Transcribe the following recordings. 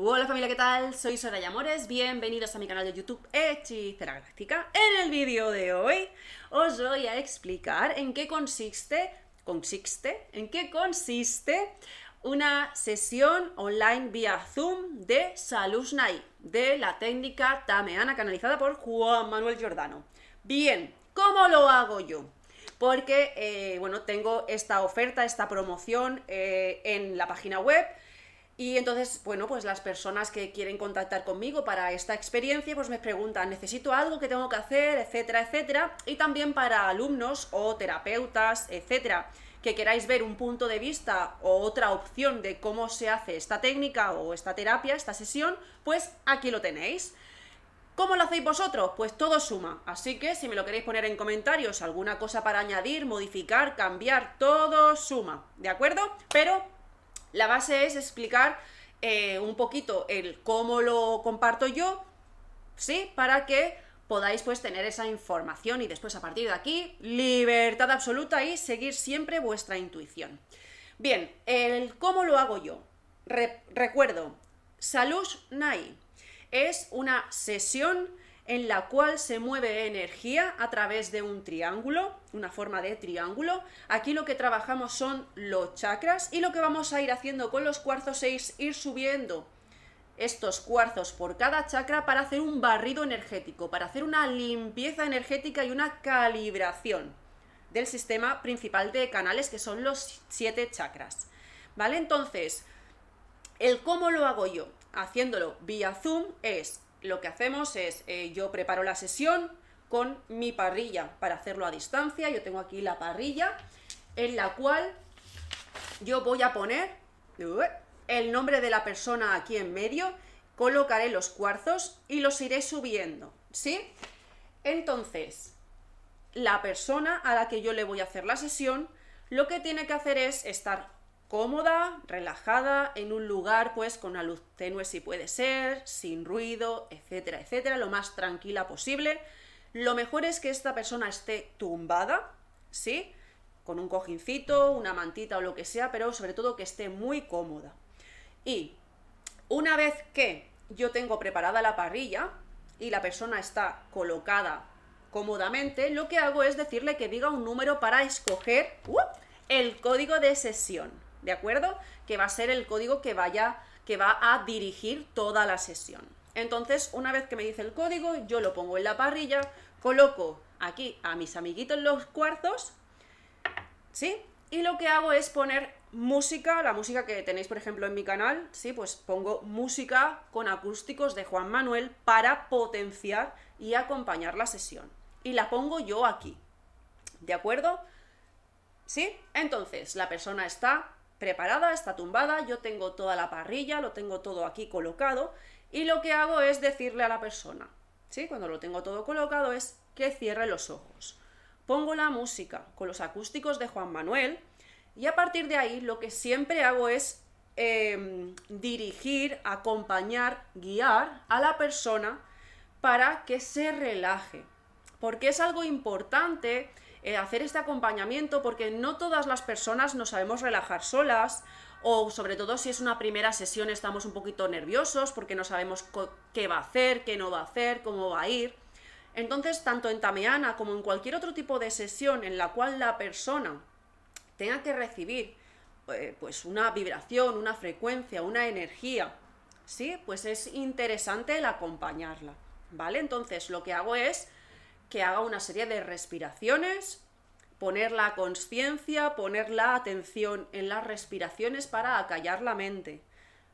Hola familia, ¿qué tal? Soy Soraya Amores, bienvenidos a mi canal de YouTube Hechicera En el vídeo de hoy os voy a explicar en qué consiste, consiste, en qué consiste una sesión online vía Zoom de Nai de la técnica tameana canalizada por Juan Manuel Giordano. Bien, ¿cómo lo hago yo? Porque, eh, bueno, tengo esta oferta, esta promoción eh, en la página web, y entonces, bueno, pues las personas que quieren contactar conmigo para esta experiencia, pues me preguntan, necesito algo que tengo que hacer, etcétera, etcétera. Y también para alumnos o terapeutas, etcétera, que queráis ver un punto de vista o otra opción de cómo se hace esta técnica o esta terapia, esta sesión, pues aquí lo tenéis. ¿Cómo lo hacéis vosotros? Pues todo suma. Así que si me lo queréis poner en comentarios, alguna cosa para añadir, modificar, cambiar, todo suma. ¿De acuerdo? Pero la base es explicar eh, un poquito el cómo lo comparto yo, ¿sí? Para que podáis pues tener esa información y después a partir de aquí libertad absoluta y seguir siempre vuestra intuición. Bien, el cómo lo hago yo. recuerdo, salud Nai es una sesión en la cual se mueve energía a través de un triángulo, una forma de triángulo. Aquí lo que trabajamos son los chakras y lo que vamos a ir haciendo con los cuarzos es ir subiendo estos cuarzos por cada chakra para hacer un barrido energético, para hacer una limpieza energética y una calibración del sistema principal de canales que son los siete chakras. ¿Vale? Entonces, el cómo lo hago yo haciéndolo vía Zoom es lo que hacemos es, eh, yo preparo la sesión con mi parrilla para hacerlo a distancia. Yo tengo aquí la parrilla en la cual yo voy a poner el nombre de la persona aquí en medio, colocaré los cuarzos y los iré subiendo, ¿sí? Entonces, la persona a la que yo le voy a hacer la sesión, lo que tiene que hacer es estar cómoda, relajada, en un lugar pues con la luz tenue si puede ser, sin ruido, etcétera, etcétera, lo más tranquila posible. Lo mejor es que esta persona esté tumbada, ¿sí? Con un cojincito, una mantita o lo que sea, pero sobre todo que esté muy cómoda. Y una vez que yo tengo preparada la parrilla y la persona está colocada cómodamente, lo que hago es decirle que diga un número para escoger uh, el código de sesión. ¿de acuerdo? Que va a ser el código que vaya, que va a dirigir toda la sesión. Entonces, una vez que me dice el código, yo lo pongo en la parrilla, coloco aquí a mis amiguitos los cuarzos, ¿sí? Y lo que hago es poner música, la música que tenéis, por ejemplo, en mi canal, ¿sí? Pues pongo música con acústicos de Juan Manuel para potenciar y acompañar la sesión. Y la pongo yo aquí, ¿de acuerdo? ¿Sí? Entonces, la persona está preparada, está tumbada, yo tengo toda la parrilla, lo tengo todo aquí colocado y lo que hago es decirle a la persona, ¿sí? Cuando lo tengo todo colocado es que cierre los ojos. Pongo la música con los acústicos de Juan Manuel y a partir de ahí lo que siempre hago es em, dirigir, acompañar, guiar a la persona para que se relaje. Porque es algo importante eh, hacer este acompañamiento porque no todas las personas nos sabemos relajar solas o sobre todo si es una primera sesión estamos un poquito nerviosos porque no sabemos qué va a hacer, qué no va a hacer, cómo va a ir. Entonces, tanto en Tameana como en cualquier otro tipo de sesión en la cual la persona tenga que recibir eh, pues una vibración, una frecuencia, una energía, ¿sí? Pues es interesante el acompañarla, ¿vale? Entonces, lo que hago es que haga una serie de respiraciones, poner la conciencia, poner la atención en las respiraciones para acallar la mente.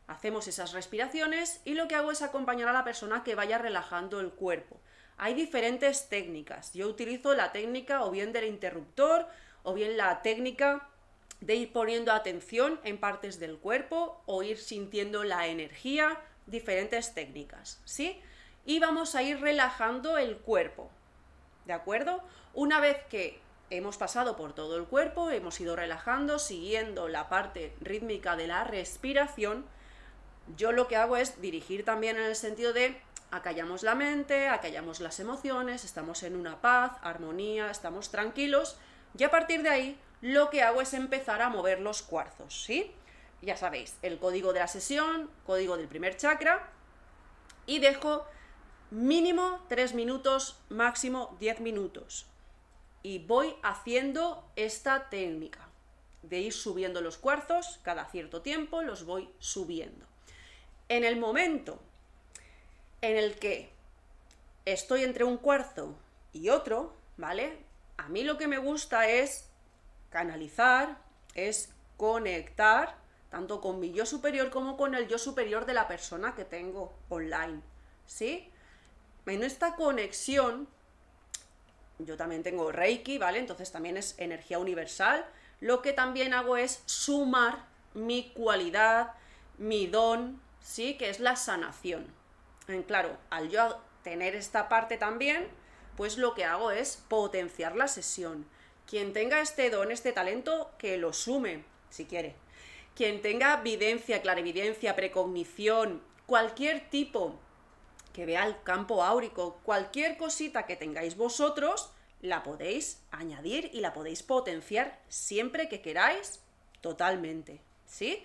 Hacemos esas respiraciones y lo que hago es acompañar a la persona que vaya relajando el cuerpo. Hay diferentes técnicas. Yo utilizo la técnica o bien del interruptor o bien la técnica de ir poniendo atención en partes del cuerpo o ir sintiendo la energía, diferentes técnicas, ¿sí? Y vamos a ir relajando el cuerpo. ¿de acuerdo? Una vez que hemos pasado por todo el cuerpo, hemos ido relajando, siguiendo la parte rítmica de la respiración, yo lo que hago es dirigir también en el sentido de acallamos la mente, acallamos las emociones, estamos en una paz, armonía, estamos tranquilos y a partir de ahí lo que hago es empezar a mover los cuarzos, ¿sí? Ya sabéis, el código de la sesión, código del primer chakra y dejo mínimo 3 minutos, máximo 10 minutos. Y voy haciendo esta técnica de ir subiendo los cuarzos, cada cierto tiempo los voy subiendo. En el momento en el que estoy entre un cuarzo y otro, ¿vale? A mí lo que me gusta es canalizar, es conectar tanto con mi yo superior como con el yo superior de la persona que tengo online, ¿sí? En esta conexión, yo también tengo Reiki, ¿vale? Entonces también es energía universal. Lo que también hago es sumar mi cualidad, mi don, ¿sí? Que es la sanación. claro, al yo tener esta parte también, pues lo que hago es potenciar la sesión. Quien tenga este don, este talento, que lo sume, si quiere. Quien tenga evidencia, clarividencia, precognición, cualquier tipo que vea el campo áurico, cualquier cosita que tengáis vosotros, la podéis añadir y la podéis potenciar siempre que queráis totalmente, ¿sí?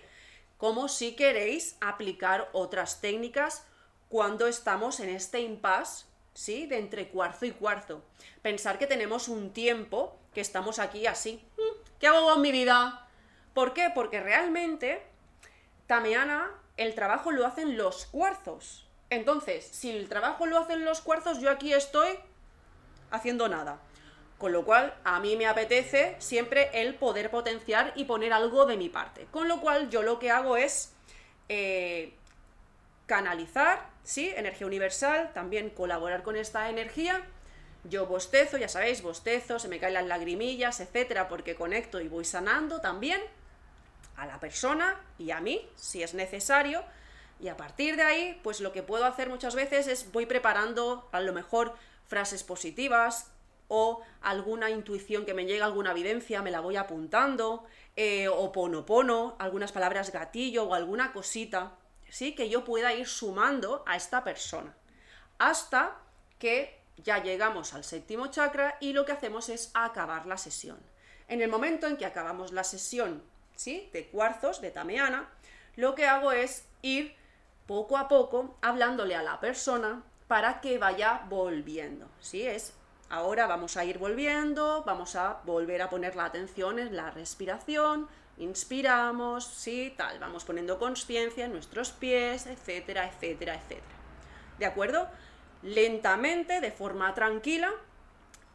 Como si queréis aplicar otras técnicas cuando estamos en este impasse, ¿sí? De entre cuarzo y cuarzo. Pensar que tenemos un tiempo que estamos aquí así. Mm, ¿Qué hago con mi vida? ¿Por qué? Porque realmente, Tameana, el trabajo lo hacen los cuarzos, entonces, si el trabajo lo hacen los cuarzos, yo aquí estoy haciendo nada. Con lo cual, a mí me apetece siempre el poder potenciar y poner algo de mi parte. Con lo cual, yo lo que hago es eh, canalizar, ¿sí? Energía universal, también colaborar con esta energía. Yo bostezo, ya sabéis, bostezo, se me caen las lagrimillas, etcétera, porque conecto y voy sanando también a la persona y a mí, si es necesario. Y a partir de ahí, pues lo que puedo hacer muchas veces es voy preparando a lo mejor frases positivas o alguna intuición que me llega, alguna evidencia, me la voy apuntando, eh, o ponopono, algunas palabras gatillo o alguna cosita, ¿sí? Que yo pueda ir sumando a esta persona. Hasta que ya llegamos al séptimo chakra y lo que hacemos es acabar la sesión. En el momento en que acabamos la sesión, ¿sí? De cuarzos, de tameana, lo que hago es ir poco a poco, hablándole a la persona para que vaya volviendo. ¿sí? Es ahora vamos a ir volviendo, vamos a volver a poner la atención en la respiración, inspiramos, sí, tal, vamos poniendo conciencia en nuestros pies, etcétera, etcétera, etcétera. ¿De acuerdo? Lentamente, de forma tranquila,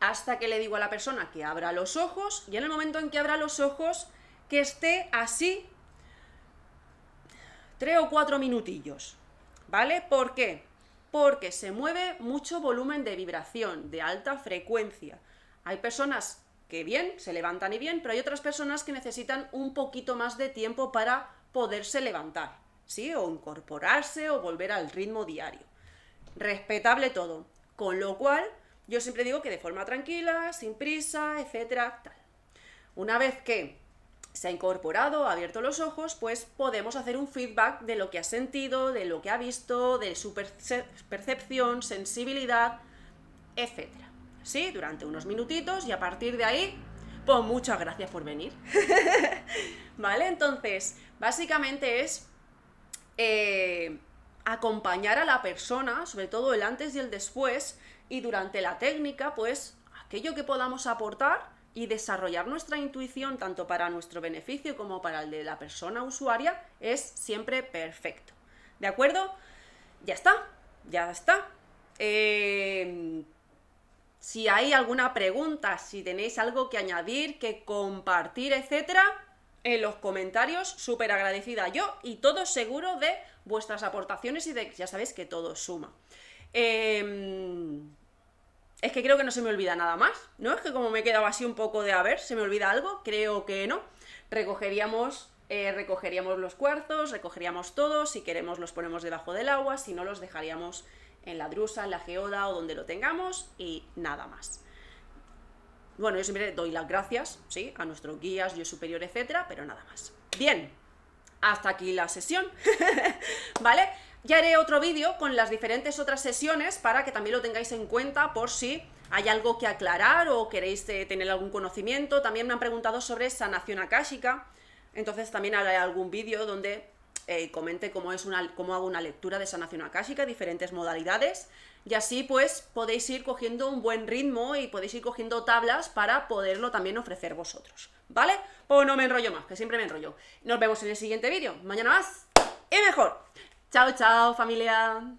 hasta que le digo a la persona que abra los ojos y en el momento en que abra los ojos, que esté así Tres o cuatro minutillos, ¿vale? ¿Por qué? Porque se mueve mucho volumen de vibración, de alta frecuencia. Hay personas que bien, se levantan y bien, pero hay otras personas que necesitan un poquito más de tiempo para poderse levantar, ¿sí? O incorporarse o volver al ritmo diario. Respetable todo. Con lo cual, yo siempre digo que de forma tranquila, sin prisa, etcétera, tal. Una vez que se ha incorporado, ha abierto los ojos, pues podemos hacer un feedback de lo que ha sentido, de lo que ha visto, de su percepción, sensibilidad, etc. ¿Sí? Durante unos minutitos y a partir de ahí, pues muchas gracias por venir. ¿Vale? Entonces, básicamente es eh, acompañar a la persona, sobre todo el antes y el después, y durante la técnica, pues aquello que podamos aportar y desarrollar nuestra intuición tanto para nuestro beneficio como para el de la persona usuaria es siempre perfecto. ¿De acuerdo? Ya está, ya está. Eh, si hay alguna pregunta, si tenéis algo que añadir, que compartir, etcétera, en los comentarios, súper agradecida yo y todo seguro de vuestras aportaciones y de que ya sabéis que todo suma. Eh, es que creo que no se me olvida nada más, ¿no? Es que como me he quedado así un poco de a ver, ¿se me olvida algo? Creo que no. Recogeríamos, eh, recogeríamos los cuartos, recogeríamos todos, si queremos los ponemos debajo del agua, si no los dejaríamos en la drusa, en la geoda o donde lo tengamos y nada más. Bueno, yo siempre doy las gracias, ¿sí? A nuestros guías, yo superior, etcétera, pero nada más. Bien, hasta aquí la sesión, ¿vale? Ya haré otro vídeo con las diferentes otras sesiones para que también lo tengáis en cuenta por si hay algo que aclarar o queréis eh, tener algún conocimiento. También me han preguntado sobre sanación akáshica, entonces también haré algún vídeo donde eh, comente cómo, es una, cómo hago una lectura de sanación akáshica, diferentes modalidades, y así pues podéis ir cogiendo un buen ritmo y podéis ir cogiendo tablas para poderlo también ofrecer vosotros, ¿vale? Pues no me enrollo más, que siempre me enrollo. Nos vemos en el siguiente vídeo, mañana más y mejor. Chao, chao, familia.